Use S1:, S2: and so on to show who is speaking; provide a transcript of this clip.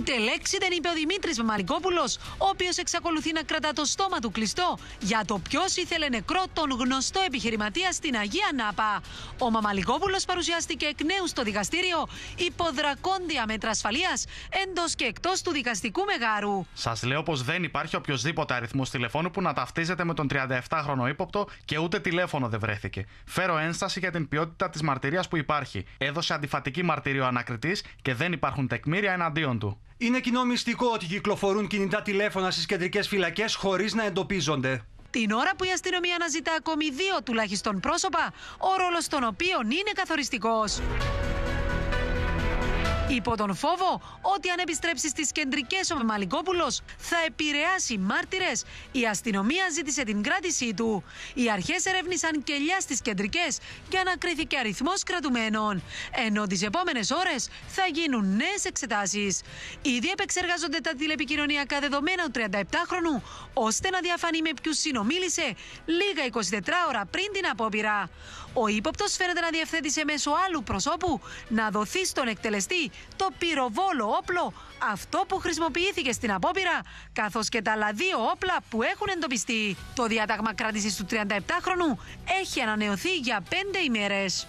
S1: Ούτε λέξη δεν είπε ο Δημήτρης Μαρικόπουλος, ο οποίος εξακολουθεί να κρατά το στόμα του κλειστό για το ποιος ήθελε νεκρό τον γνωστό επιχειρηματία στην Αγία Νάπα. Ο Μαμαλικόπουλος παρουσιάστηκε εκ νέου στο δικαστήριο δρακόντια μέτρα ασφαλείας εντός και εκτός του δικαστικού μεγάρου.
S2: Σας λέω πως δεν υπάρχει οποιοδήποτε αριθμός τηλεφώνου που να ταυτίζεται με τον 37χρονο ύποπτο και ούτε τηλέφωνο δεν βρέθηκε. Φέρω ένσταση για την ποιότητα της μαρτυρίας που υπάρχει. Έδωσε αντιφατική μαρτυρία ο ανακριτής και δεν υπάρχουν τεκμήρια εναντίον του. Είναι κοινό μυστικό ότι κυκλοφορούν κινητά τηλέφωνα στις κεντρικές φυλακές χωρίς να εντοπίζονται.
S1: Την ώρα που η αστυνομία αναζητά ακόμη δύο τουλάχιστον πρόσωπα, ο ρόλος των οποίων είναι καθοριστικός. Υπό τον φόβο ότι αν επιστρέψει στις κεντρικές ο Μαλικόπουλος θα επηρεάσει μάρτυρες, η αστυνομία ζήτησε την κράτησή του. Οι αρχές ερεύνησαν κελιά στις κεντρικές για να αριθμός κρατουμένων. Ενώ τις επόμενες ώρες θα γίνουν νέες εξετάσεις. Ήδη επεξεργάζονται τα τηλεπικοινωνιακά δεδομένα του 37χρονου, ώστε να διαφανεί με ποιους συνομίλησε λίγα 24 ώρα πριν την απόπειρα. Ο ύποπτος φαίνεται να διευθέτησε μέσω άλλου προσώπου να δοθεί στον εκτελεστή το πυροβόλο όπλο, αυτό που χρησιμοποιήθηκε στην απόπειρα, καθώς και τα άλλα όπλα που έχουν εντοπιστεί. Το διάταγμα κράτησης του 37χρονου έχει ανανεωθεί για 5 ημέρες.